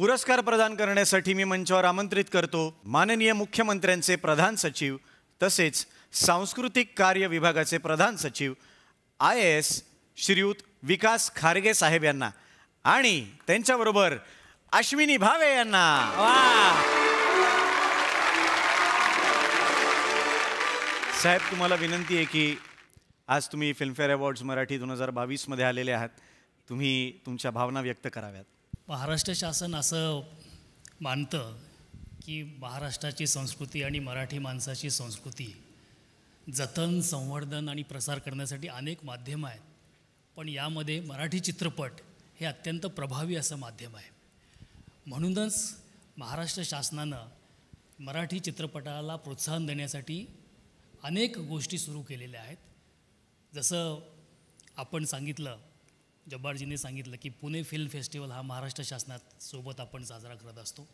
पुरस्कार प्रदान करण्यासाठी मी मंचावर आमंत्रित करतो माननीय मुख्यमंत्र्यांचे प्रधान सचिव तसेच सांस्कृतिक कार्य विभागाचे प्रधान सचिव आय एस श्रीयुत विकास खारगे साहेब यांना आणि त्यांच्याबरोबर अश्विनी भावे यांना साहेब तुम्हाला विनंती आहे की आज तुम्ही फिल्मफेअर अवॉर्ड्स मराठी दोन हजार बावीसमध्ये आलेले आहात तुम्ही तुमच्या भावना व्यक्त कराव्यात महाराष्ट्र शासन असं मानतं की महाराष्ट्राची संस्कृती आणि मराठी माणसाची संस्कृती जतन संवर्धन आणि प्रसार करण्यासाठी अनेक माध्यमं आहेत पण यामध्ये मराठी चित्रपट हे अत्यंत प्रभावी असं माध्यम आहे म्हणूनच महाराष्ट्र शासनानं मराठी चित्रपटाला प्रोत्साहन देण्यासाठी अनेक गोष्टी सुरू केलेल्या आहेत जसं आपण सांगितलं जब्बारजींनी सांगितलं की पुणे फिल्म फेस्टिवल हा महाराष्ट्र शासनात सोबत आपण साजरा करत असतो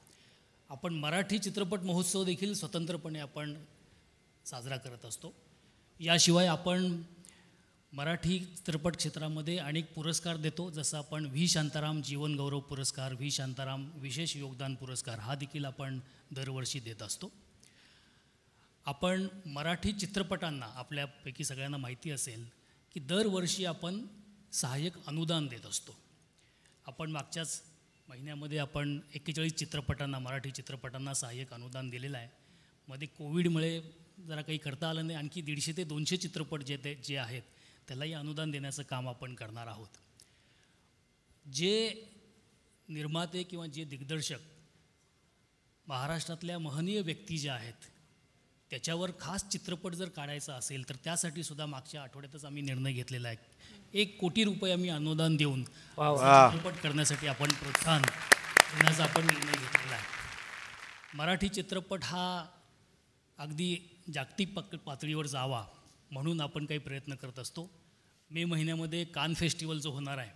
आपण मराठी चित्रपट महोत्सव देखील स्वतंत्रपणे आपण साजरा करत असतो याशिवाय आपण मराठी चित्रपट क्षेत्रामध्ये अनेक पुरस्कार देतो जसं आपण व्ही शांताराम जीवनगौरव पुरस्कार व्ही शांताराम विशेष योगदान पुरस्कार हा देखील आपण दरवर्षी देत असतो आपण मराठी चित्रपटांना आपल्यापैकी सगळ्यांना माहिती असेल की दरवर्षी आपण सहाय्यक अनुदान देत असतो आपण मागच्याच महिन्यामध्ये आपण एक्केचाळीस चित्रपटांना मराठी चित्रपटांना सहाय्यक अनुदान दिलेलं आहे मध्ये कोविडमुळे जरा काही करता आलं नाही आणखी दीडशे ते दोनशे चित्रपट जे ते जे आहेत त्यालाही अनुदान देण्याचं काम आपण करणार आहोत जे निर्माते किंवा जे दिग्दर्शक महाराष्ट्रातल्या महनीय व्यक्ती ज्या आहेत त्याच्यावर खास चित्रपट जर काढायचा असेल तर त्यासाठी सुद्धा मागच्या आठवड्यातच आम्ही निर्णय घेतलेला आहे एक कोटी रुपये आम्ही अनुदान देऊन चित्रपट करण्यासाठी आपण प्रोत्साहन देण्याचा आपण निर्णय घेतलेला आहे मराठी चित्रपट हा अगदी जागतिक पक पातळीवर जावा म्हणून आपण काही प्रयत्न करत असतो मे महिन्यामध्ये कान फेस्टिवल जो होणार आहे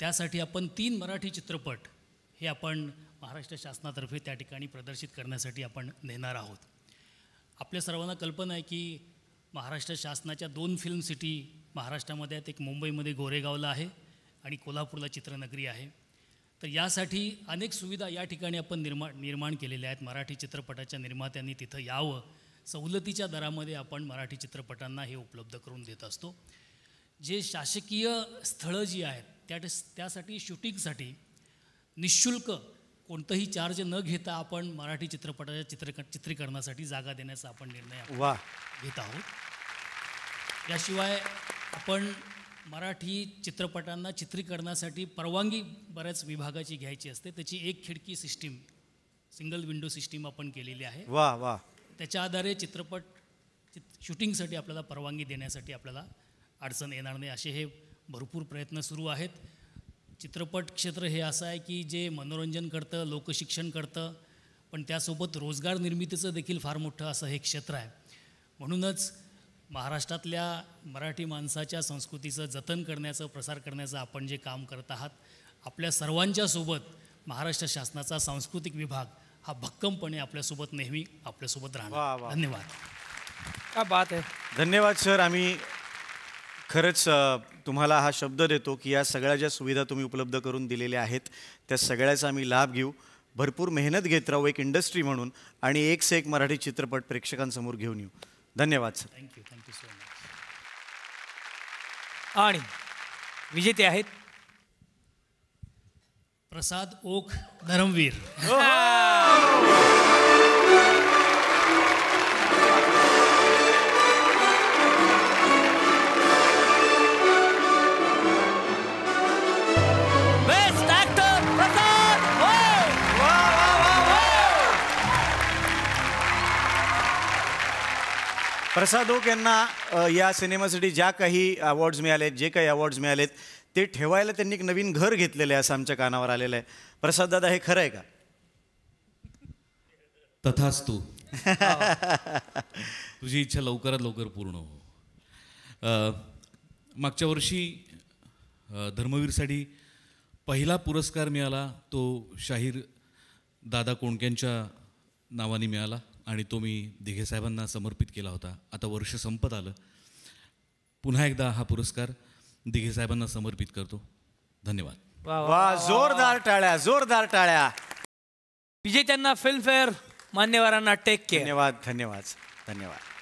त्यासाठी आपण तीन मराठी चित्रपट हे आपण महाराष्ट्र शासनातर्फे त्या ठिकाणी प्रदर्शित करण्यासाठी आपण नेणार आहोत आपल्या सर्वांना कल्पना आहे की महाराष्ट्र शासनाच्या दोन फिल्म सिटी महाराष्ट्रामध्ये आहेत एक मुंबईमध्ये गोरेगावला आहे आणि कोल्हापूरला चित्रनगरी आहे तर यासाठी अनेक सुविधा या ठिकाणी आपण निर्मा निर्माण केलेल्या आहेत मराठी चित्रपटाच्या निर्मात्यांनी तिथं यावं सवलतीच्या दरामध्ये आपण मराठी चित्रपटांना हे उपलब्ध करून देत असतो जे शासकीय स्थळं जी आहेत त्या त्यासाठी शूटिंगसाठी निशुल्क कोणतंही चार्ज न घेता आपण मराठी चित्रपटाच्या चित्र चित्रीकरणासाठी जागा देण्याचा आपण निर्णय वा घेत आहोत याशिवाय आपण मराठी चित्रपटांना चित्रीकरणासाठी परवानगी बऱ्याच विभागाची घ्यायची असते त्याची एक खिडकी सिस्टीम सिंगल विंडो सिस्टीम आपण केलेली आहे वा वा त्याच्या आधारे चित्रपट चित शूटिंगसाठी आपल्याला परवानगी देण्यासाठी आपल्याला अडचण येणार नाही असे हे भरपूर प्रयत्न सुरू आहेत चित्रपट क्षेत्र हे असं आहे की जे मनोरंजन करतं लोकशिक्षण करतं पण त्यासोबत रोजगार निर्मितीचं देखील फार मोठं असं हे क्षेत्र आहे म्हणूनच महाराष्ट्रातल्या मराठी माणसाच्या संस्कृतीचं जतन करण्याचं प्रसार करण्याचं आपण जे काम करत आहात आपल्या सर्वांच्या सोबत महाराष्ट्र शासनाचा सांस्कृतिक विभाग हा भक्कमपणे आपल्यासोबत नेहमी आपल्यासोबत राहणार धन्यवाद का बात आहे धन्यवाद सर आम्ही खरंच तुम्हाला हा शब्द देतो की या सगळ्या ज्या सुविधा तुम्ही उपलब्ध करून दिलेल्या आहेत त्या सगळ्याचा आम्ही लाभ घेऊ भरपूर मेहनत घेत राहू एक इंडस्ट्री म्हणून आणि एक से एक मराठी चित्रपट प्रेक्षकांसमोर घेऊन येऊ धन्यवाद sir thank you thank you so much आणि विजेते आहेत प्रसाद ओख धरमवीर प्रसाद ओक यांना या सिनेमासाठी ज्या काही अवॉर्ड्स मिळाले जे काही अवॉर्ड्स मिळालेत ते ठेवायला त्यांनी एक नवीन घर घेतलेलं आहे असं आमच्या कानावर आलेलं आहे प्रसाद दादा हे खरं आहे का तथाच तू तुझी इच्छा लवकरात लवकर पूर्ण हो मागच्या वर्षी धर्मवीरसाठी पहिला पुरस्कार मिळाला तो शाहीर दादा कोणक्यांच्या नावाने मिळाला आणि तो मी दिघे साहेबांना समर्पित केला होता आता वर्ष संपत आलं पुन्हा एकदा हा पुरस्कार दिघे साहेबांना समर्पित करतो धन्यवाद वा जोरदार टाळ्या जोरदार टाळ्या विजेत्यांना फिल्मफेअर मान्यवरांना टेक केवाद धन्यवाद धन्यवाद धन्यवाद